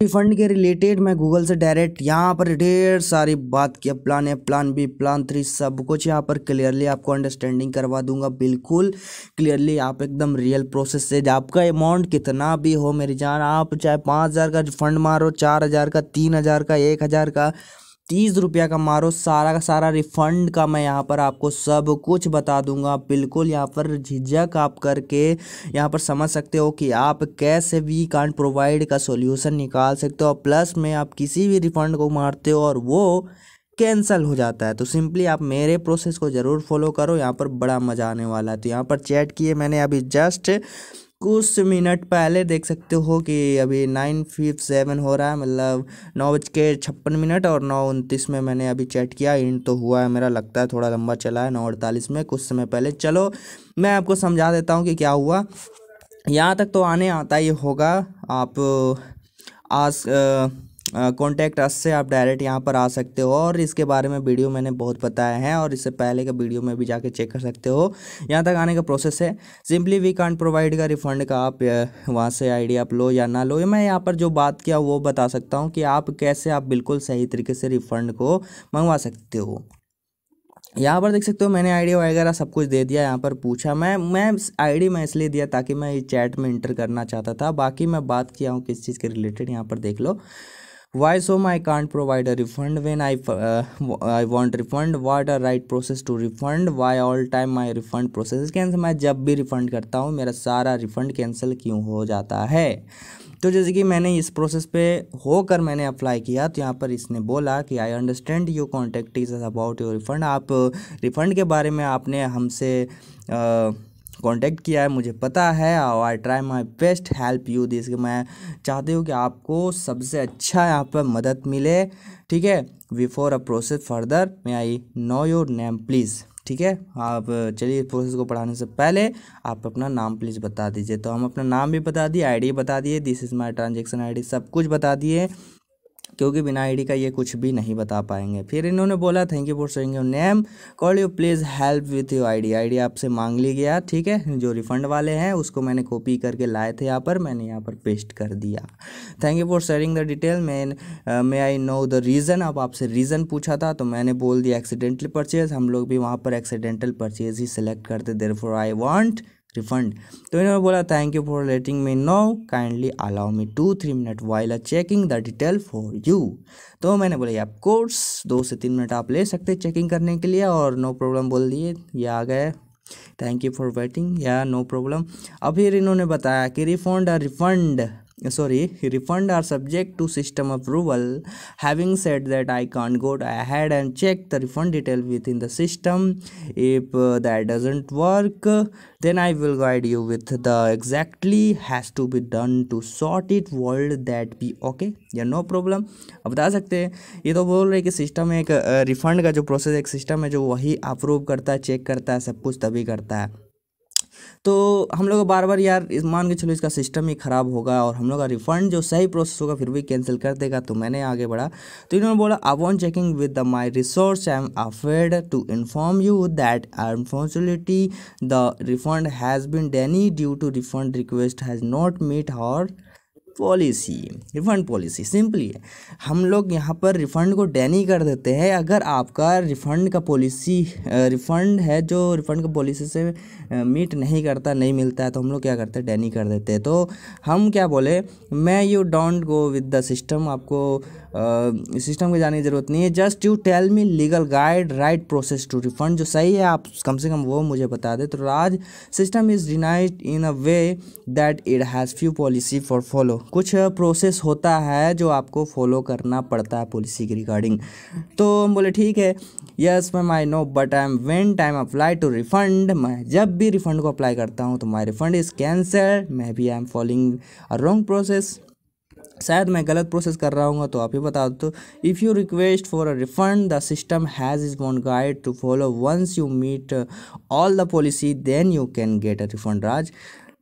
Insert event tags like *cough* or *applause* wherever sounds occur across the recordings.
refund के related मैं Google से डायरेक्ट यहाँ पर ढेर सारी बात की plan A plan B plan three सब कुछ यहाँ पर क्लियरली आपको अंडरस्टैंडिंग करवा दूंगा बिल्कुल क्लियरली आप एकदम रियल प्रोसेस से आपका अमाउंट कितना भी हो मेरी जान आप चाहे पाँच हज़ार का फंड मारो चार हज़ार का तीन हज़ार का एक हज़ार का तीस रुपया का मारो सारा का सारा रिफंड का मैं यहाँ पर आपको सब कुछ बता दूंगा बिल्कुल यहाँ पर झिझक आप करके यहाँ पर समझ सकते हो कि आप कैसे वी कांट प्रोवाइड का सॉल्यूशन निकाल सकते हो प्लस में आप किसी भी रिफंड को मारते हो और वो कैंसल हो जाता है तो सिंपली आप मेरे प्रोसेस को ज़रूर फॉलो करो यहाँ पर बड़ा मज़ा आने वाला है तो यहाँ पर चैट किए मैंने अभी जस्ट कुछ मिनट पहले देख सकते हो कि अभी नाइन फिफ सेवन हो रहा है मतलब नौ बज के छप्पन मिनट और नौ उनतीस में मैंने अभी चैट किया इंड तो हुआ है मेरा लगता है थोड़ा लंबा चला है नौ अड़तालीस में कुछ समय पहले चलो मैं आपको समझा देता हूँ कि क्या हुआ यहाँ तक तो आने आता ही होगा आप आज कॉन्टैक्ट अस से आप डायरेक्ट यहाँ पर आ सकते हो और इसके बारे में वीडियो मैंने बहुत बताया है और इससे पहले का वीडियो में भी जाके चेक कर सकते हो यहाँ तक आने का प्रोसेस है सिंपली वी कॉन्ट प्रोवाइड का रिफंड का आप वहाँ से आइडिया आप लो या ना लो मैं यहाँ पर जो बात किया वो बता सकता हूँ कि आप कैसे आप बिल्कुल सही तरीके से रिफंड को मंगवा सकते हो यहाँ पर देख सकते हो मैंने आईडी वगैरह सब कुछ दे दिया यहाँ पर पूछा मैं मैं आईडी मैं इसलिए दिया ताकि मैं ये चैट में इंटर करना चाहता था बाकी मैं बात किया हूँ किस चीज़ के रिलेटेड यहाँ पर देख लो why so my can't provide a refund when I I want refund what are right process to refund why all time my refund process cancel मैं जब भी रिफंड करता हूँ मेरा सारा रिफंड कैंसिल क्यों हो जाता है तो जैसे कि मैंने इस प्रोसेस पे होकर मैंने अप्लाई किया तो यहाँ पर इसने बोला कि I understand your contact is about your refund आप रिफंड के बारे में आपने हमसे uh, कांटेक्ट किया है मुझे पता है और I try my best help you this मैं चाहती हूँ कि आपको सबसे अच्छा यहाँ पर मदद मिले ठीक है before a process further may I know your name please ठीक है आप चलिए प्रोसेस को पढ़ाने से पहले आप अपना नाम प्लीज़ बता दीजिए तो हम अपना नाम भी बता दिए आईडी बता दिए this is my transaction ID सब कुछ बता दिए क्योंकि बिना आईडी का ये कुछ भी नहीं बता पाएंगे फिर इन्होंने बोला thank you for showing your name call you please help with your ID ID आपसे मांग ली गया ठीक है जो रिफंड वाले हैं उसको मैंने कॉपी करके लाए थे यहाँ पर मैंने यहाँ पर पेस्ट कर दिया thank you for sharing the detail man may I know the reason अब आपसे रीज़न पूछा था तो मैंने बोल दिया एक्सीडेंटल परचेज हम लोग भी वहाँ पर एक्सीडेंटल परचेज ही सिलेक्ट करते देर आई वॉन्ट रिफंड तो इन्होंने बोला thank you for letting me know kindly allow me two three minute while checking the detail for you तो मैंने बोला आप कोर्स दो से तीन मिनट आप ले सकते चेकिंग करने के लिए और नो no प्रॉब्लम बोल दिए ये आ गए thank you for waiting yeah no problem अब फिर इन्होंने बताया कि refund refund sorry refund are subject to system approval having set that I can got I had and check the refund detail with in the system if that doesn't work then I will guide you with the exactly has to be done to sort it world that be okay yeah no problem अब बता सकते हैं ये तो बोल रहे कि system एक रिफंड uh, का जो प्रोसेस एक सिस्टम है जो वही अप्रूव करता है चेक करता है सब कुछ तभी करता है तो हम लोग बार बार यार मान के चलो इसका सिस्टम ही ख़राब होगा और हम लोग का रिफंड जो सही प्रोसेस होगा फिर भी कैंसिल कर देगा तो मैंने आगे बढ़ा तो इन्होंने बोला I want checking with the my resource I am afraid to inform you that unfortunately the refund has been deny due to refund request has not meet our policy refund policy simply है हम लोग यहाँ पर refund को Danny कर देते हैं अगर आपका रिफंड का पॉलिसी रिफंड है जो रिफंड का पॉलिसी से मीट नहीं करता नहीं मिलता है तो हम लोग क्या करते हैं डैनी कर देते हैं तो हम क्या बोले मैं you don't go with the system आपको सिस्टम के जाने की ज़रूरत नहीं है just you tell me legal guide right process to refund जो सही है आप कम से कम वो मुझे बता दें तो Raj system is denied in a way that it has few policy for follow कुछ प्रोसेस होता है जो आपको फॉलो करना पड़ता है पॉलिसी के रिगार्डिंग तो हम बोले ठीक है yes ma'am I know but I am when time apply to refund मैं जब भी रिफंड को अप्लाई करता हूँ तो my refund is cancel maybe I am following a wrong process शायद मैं गलत प्रोसेस कर रहा हूँ तो आप ही बता दो तो if you request for a refund the system has is own guide to follow once you meet all the policy then you can get a refund Raj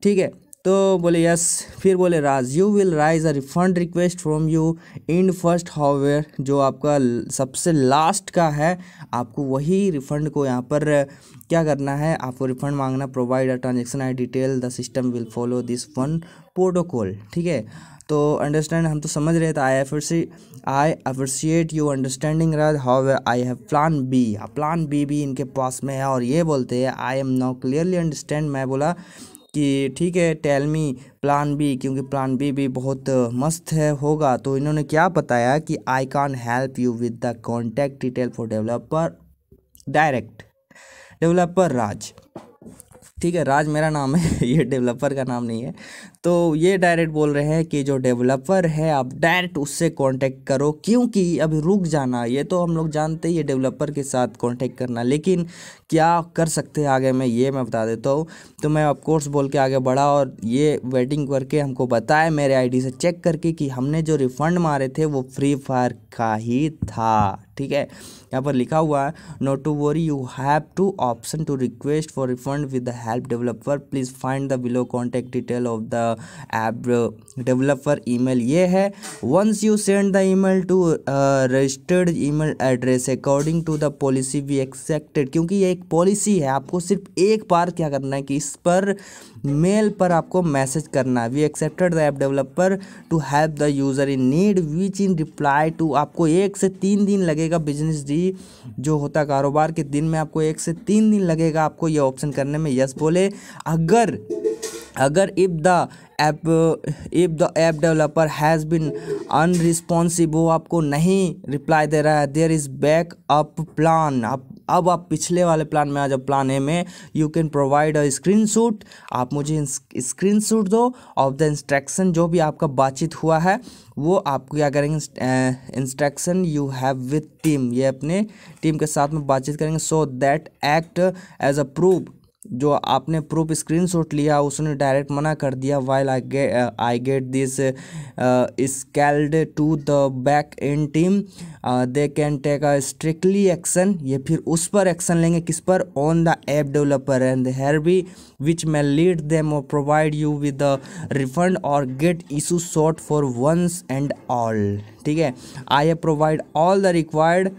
ठीक है तो बोले यस फिर बोले Raj you will raise a refund request from you in first however जो आपका सबसे last का है आपको वही रिफंड को यहाँ पर क्या करना है आपको रिफंड मांगना provide a transaction ID detail the system will follow this one protocol ठीक है तो अंडरस्टैंड हम तो समझ रहे थे आई एफरसी I appreciate you understanding Raj how I have plan B plan B भी इनके पास में है और ये बोलते हैं I am now clearly understand मैं बोला कि ठीक है टेल मी प्लान बी क्योंकि प्लान बी भी बहुत मस्त है होगा तो इन्होंने क्या बताया कि I can help you with the contact detail for developer direct developer Raj ठीक है राज मेरा नाम है *laughs* ये डेवलपर का नाम नहीं है तो ये डायरेक्ट बोल रहे हैं कि जो डेवलपर है आप डायरेक्ट उससे कांटेक्ट करो क्योंकि अभी रुक जाना ये तो हम लोग जानते हैं ये डेवलपर के साथ कांटेक्ट करना लेकिन क्या कर सकते हैं आगे मैं ये मैं बता देता हूँ तो मैं ऑफकोर्स बोल के आगे बढ़ा और ये वेटिंग करके हमको बताया मेरे आईडी से चेक करके कि हमने जो रिफ़ंड मारे थे वो फ्री फायर का ही था ठीक है यहाँ पर लिखा हुआ है not to worry you have two option to request for refund with the help developer please find the below contact detail of the app developer mail ये है you send the email to registered email address according to the policy we accepted क्योंकि ये एक policy है आपको सिर्फ एक बार क्या करना है कि इस पर मेल पर आपको मैसेज करना है we accepted the app developer to help the user in need which in reply to आपको एक से तीन दिन लगेगा बिजनेस डी भी जो होता है कारोबार के दिन में आपको एक से तीन दिन लगेगा आपको ये ऑप्शन करने में यस बोले अगर अगर if the app if the app developer has been unresponsive वो आपको नहीं रिप्लाई दे रहा है there is back up plan आप अब आप पिछले वाले प्लान में आ जाओ प्लान ए में you can provide a screen आप मुझे स्क्रीन दो ऑफ द इंस्ट्रक्शन जो भी आपका बातचीत हुआ है वो आपको क्या करेंगे instruction you have with team ये अपने टीम के साथ में बातचीत करेंगे so that act as a proof जो आपने प्रूफ स्क्रीनशॉट लिया उसने डायरेक्ट मना कर दिया while I get I get this escalated to the back end team they can take a strictly action ये फिर उस पर एक्शन लेंगे किस पर on the app developer and hereby which may lead them or provide you with refund or get issue short for once and all ठीक है I है provide all the required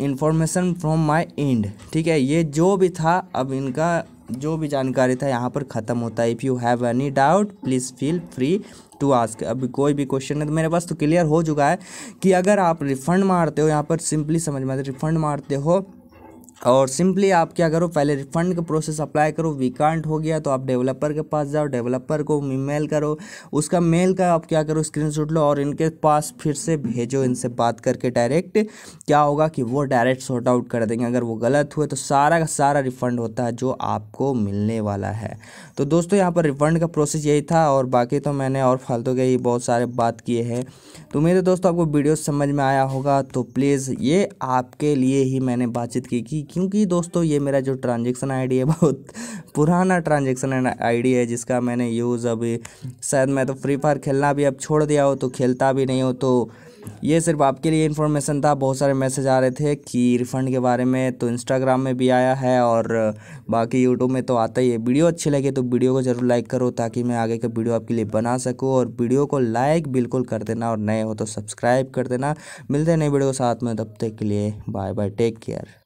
information from my end ठीक है ये जो भी था अब इनका जो भी जानकारी था यहाँ पर ख़त्म होता है if you have any doubt please feel free to ask अभी कोई भी क्वेश्चन है तो मेरे पास तो क्लियर हो चुका है कि अगर आप रिफंड मारते हो यहाँ पर सिंपली समझ में आते रिफंड मारते हो और सिंपली आप क्या करो पहले रिफंड का प्रोसेस अप्लाई करो वीकांट हो गया तो आप डेवलपर के पास जाओ डेवलपर को मेल करो उसका मेल का आप क्या करो स्क्रीनशॉट लो और इनके पास फिर से भेजो इनसे बात करके डायरेक्ट क्या होगा कि वो डायरेक्ट सॉर्ट आउट कर देंगे अगर वो गलत हुए तो सारा का सारा रिफंड होता है जो आपको मिलने वाला है तो दोस्तों यहाँ पर रिफंड का प्रोसेस यही था और बाकी तो मैंने और फालतू के ही बहुत सारे बात किए हैं तो मेरे दोस्तों आपको वीडियो समझ में आया होगा तो प्लीज़ ये आपके लिए ही मैंने बातचीत की कि क्योंकि दोस्तों ये मेरा जो ट्रांजेक्शन आई है *laughs* बहुत पुराना ट्रांजेक्शन आई है जिसका मैंने यूज़ अभी शायद मैं तो फ्री फायर खेलना भी अब छोड़ दिया हो तो खेलता भी नहीं हो तो ये सिर्फ आपके लिए इन्फॉर्मेशन था बहुत सारे मैसेज आ रहे थे कि रिफ़ंड के बारे में तो इंस्टाग्राम में भी आया है और बाकी यूट्यूब में तो आता ही है वीडियो अच्छी लगे तो वीडियो को ज़रूर लाइक करो ताकि मैं आगे का वीडियो आपके लिए बना सकूँ और वीडियो को लाइक बिल्कुल कर देना और नए हो तो सब्सक्राइब कर देना मिलते हैं नए वीडियो साथ में तब तक के लिए बाय बाय टेक केयर